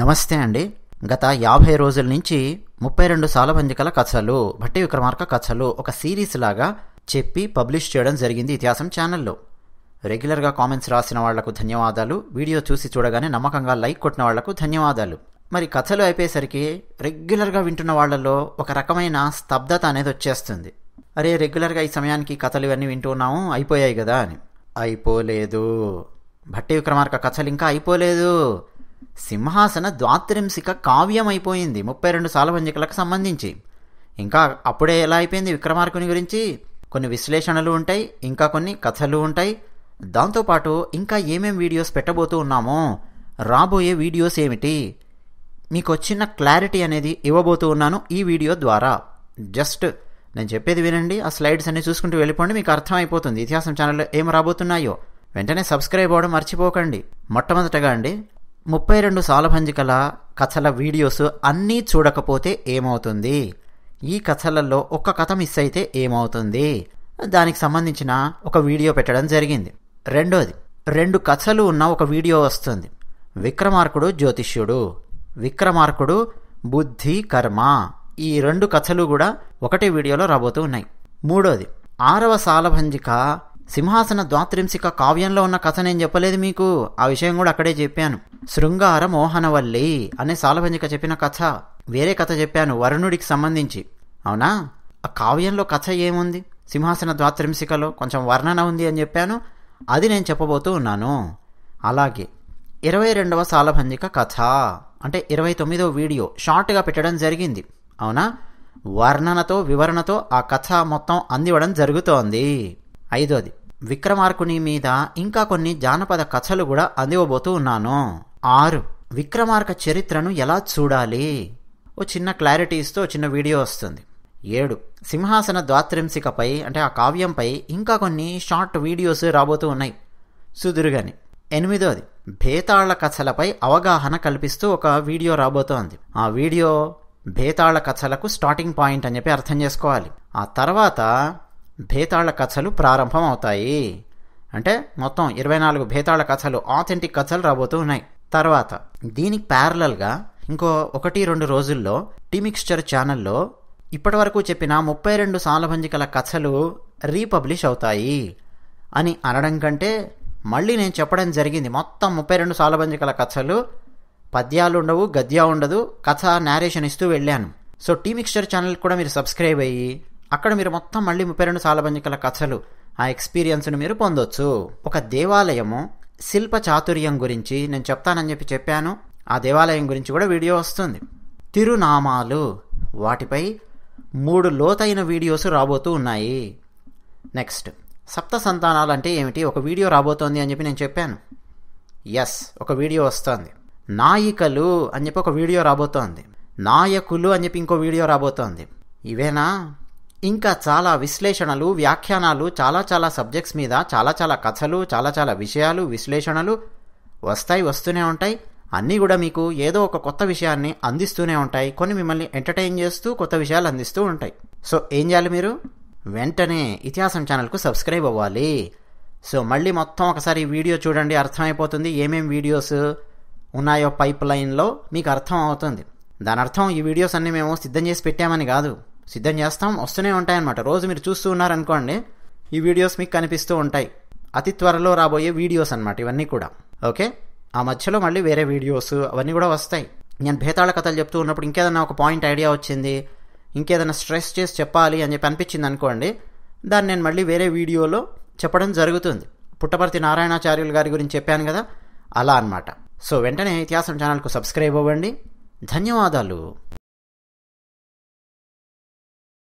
నమస్తే అండి గత యాభై రోజుల నుంచి ముప్పై రెండు సాలభంజికల కథలు భట్టి విక్రమార్క కథలు ఒక సిరీస్ లాగా చెప్పి పబ్లిష్ చేయడం జరిగింది ఇతిహాసం ఛానల్లో రెగ్యులర్గా కామెంట్స్ రాసిన వాళ్లకు ధన్యవాదాలు వీడియో చూసి చూడగానే నమ్మకంగా లైక్ కొట్టిన వాళ్లకు ధన్యవాదాలు మరి కథలు అయిపోయేసరికి రెగ్యులర్గా వింటున్న వాళ్లలో ఒక రకమైన స్తబ్దత అనేది వచ్చేస్తుంది అరే రెగ్యులర్గా ఈ సమయానికి కథలు ఇవన్నీ వింటున్నాము అయిపోయాయి కదా అని అయిపోలేదు భట్టి విక్రమార్క కథలు ఇంకా అయిపోలేదు సింహాసన ద్వాత్రింశిక కావ్యమైపోయింది ముప్పై రెండు సాలవంజికలకు సంబంధించి ఇంకా అప్పుడే ఎలా అయిపోయింది విక్రమార్కుని గురించి కొన్ని విశ్లేషణలు ఉంటాయి ఇంకా కొన్ని కథలు ఉంటాయి దాంతోపాటు ఇంకా ఏమేం వీడియోస్ పెట్టబోతూ ఉన్నామో రాబోయే వీడియోస్ ఏమిటి మీకు వచ్చిన క్లారిటీ అనేది ఇవ్వబోతూ ఉన్నాను ఈ వీడియో ద్వారా జస్ట్ నేను చెప్పేది వినండి ఆ స్లైడ్స్ అన్ని చూసుకుంటూ వెళ్ళిపోండి మీకు అర్థమైపోతుంది ఇతిహాసం ఛానల్లో ఏం రాబోతున్నాయో వెంటనే సబ్స్క్రైబ్ అవ్వడం మర్చిపోకండి మొట్టమొదటగా అండి ముప్పై రెండు సాలభంజికల కథల వీడియోస్ అన్నీ చూడకపోతే ఏమవుతుంది ఈ కథలలో ఒక్క కథ మిస్ అయితే ఏమవుతుంది దానికి సంబంధించిన ఒక వీడియో పెట్టడం జరిగింది రెండోది రెండు కథలు ఉన్న ఒక వీడియో వస్తుంది విక్రమార్కుడు జ్యోతిష్యుడు విక్రమార్కుడు బుద్ధి కర్మ ఈ రెండు కథలు కూడా ఒకటే వీడియోలో రాబోతూ ఉన్నాయి మూడోది ఆరవ సాలభంజిక సింహాసన ద్వాత్రింశిక కావ్యంలో ఉన్న కథ నేను చెప్పలేదు మీకు ఆ విషయం కూడా అక్కడే చెప్పాను శృంగార మోహనవల్లి అనే సాలభంజిక చెప్పిన కథ వేరే కథ చెప్పాను వరుణుడికి సంబంధించి అవునా ఆ కావ్యంలో కథ ఏముంది సింహాసన ద్వాత్రింశికలో కొంచెం వర్ణన ఉంది అని చెప్పాను అది నేను చెప్పబోతూ ఉన్నాను అలాగే ఇరవై రెండవ సాలభంజిక కథ అంటే ఇరవై తొమ్మిదవ వీడియో షార్ట్గా పెట్టడం జరిగింది అవునా వర్ణనతో వివరణతో ఆ కథ మొత్తం అందివ్వడం జరుగుతోంది ఐదోది విక్రమార్కుని మీద ఇంకా కొన్ని జానపద కథలు కూడా అందివ్వబోతూ ఉన్నాను ఆరు విక్రమార్క చరిత్రను ఎలా చూడాలి ఓ చిన్న క్లారిటీ ఇస్తూ చిన్న వీడియో వస్తుంది ఏడు సింహాసన ద్వాత్రింసికపై అంటే ఆ కావ్యంపై ఇంకా కొన్ని షార్ట్ వీడియోస్ రాబోతూ ఉన్నాయి సుదురుగాని ఎనిమిదోది భేతాళ కథలపై అవగాహన కల్పిస్తూ ఒక వీడియో రాబోతోంది ఆ వీడియో భేతాళ కథలకు స్టార్టింగ్ పాయింట్ అని చెప్పి అర్థం చేసుకోవాలి ఆ తర్వాత భేతాళ కథలు ప్రారంభం అవుతాయి అంటే మొత్తం ఇరవై నాలుగు భేతాళ కథలు ఆథెంటిక్ కథలు రాబోతూ ఉన్నాయి తర్వాత దీనికి ప్యారలల్గా ఇంకో ఒకటి రెండు రోజుల్లో టీమిక్స్చర్ ఛానల్లో ఇప్పటి వరకు చెప్పిన ముప్పై రెండు సాలభంజికల కథలు రీపబ్లిష్ అవుతాయి అని అనడం కంటే మళ్ళీ నేను చెప్పడం జరిగింది మొత్తం ముప్పై రెండు సాలభంజికల కథలు పద్యాలు ఉండవు గద్య ఉండదు కథ నేరేషన్ ఇస్తూ వెళ్ళాను సో టీ మిక్స్చర్ ఛానల్ కూడా మీరు సబ్స్క్రైబ్ అయ్యి అక్కడ మీరు మొత్తం మళ్ళీ ముప్పై రెండు సాలబంజికల కథలు ఆ ఎక్స్పీరియన్స్ను మీరు పొందొచ్చు ఒక దేవాలయము శిల్ప చాతుర్యం గురించి నేను చెప్తానని చెప్పి చెప్పాను ఆ దేవాలయం గురించి కూడా వీడియో వస్తుంది తిరునామాలు వాటిపై మూడు లోతైన వీడియోస్ రాబోతూ ఉన్నాయి నెక్స్ట్ సప్త సంతానాలు అంటే ఏమిటి ఒక వీడియో రాబోతోంది అని చెప్పి నేను చెప్పాను ఎస్ ఒక వీడియో వస్తోంది నాయికలు అని చెప్పి ఒక వీడియో రాబోతోంది నాయకులు అని చెప్పి ఇంకో వీడియో రాబోతోంది ఇవేనా ఇంకా చాలా విశ్లేషణలు వ్యాఖ్యానాలు చాలా చాలా సబ్జెక్ట్స్ మీద చాలా చాలా కథలు చాలా చాలా విషయాలు విశ్లేషణలు వస్తాయి వస్తూనే ఉంటాయి అన్నీ కూడా మీకు ఏదో ఒక కొత్త విషయాన్ని అందిస్తూనే ఉంటాయి కొన్ని మిమ్మల్ని ఎంటర్టైన్ చేస్తూ కొత్త విషయాలు అందిస్తూ ఉంటాయి సో ఏం చేయాలి మీరు వెంటనే ఇతిహాసం ఛానల్కు సబ్స్క్రైబ్ అవ్వాలి సో మళ్ళీ మొత్తం ఒకసారి వీడియో చూడండి అర్థమైపోతుంది ఏమేమి వీడియోస్ ఉన్నాయో పైప్ లైన్లో మీకు అర్థం అవుతుంది దాని అర్థం ఈ వీడియోస్ అన్నీ మేము సిద్ధం చేసి పెట్టామని కాదు సిద్ధం చేస్తాం వస్తూనే ఉంటాయన్నమాట రోజు మీరు చూస్తూ ఉన్నారనుకోండి ఈ వీడియోస్ మీకు కనిపిస్తూ ఉంటాయి అతి త్వరలో రాబోయే వీడియోస్ అనమాట ఇవన్నీ కూడా ఓకే ఆ మధ్యలో మళ్ళీ వేరే వీడియోస్ అవన్నీ కూడా వస్తాయి నేను భేతాళ కథలు చెప్తూ ఉన్నప్పుడు ఇంకేదైనా ఒక పాయింట్ ఐడియా వచ్చింది ఇంకేదైనా స్ట్రెస్ చేసి చెప్పాలి అని చెప్పి అనిపించింది అనుకోండి దాన్ని నేను మళ్ళీ వేరే వీడియోలో చెప్పడం జరుగుతుంది పుట్టపర్తి నారాయణాచార్యులు గారి గురించి చెప్పాను కదా అలా అనమాట సో వెంటనే ఇతిహాసం ఛానల్కు సబ్స్క్రైబ్ అవ్వండి ధన్యవాదాలు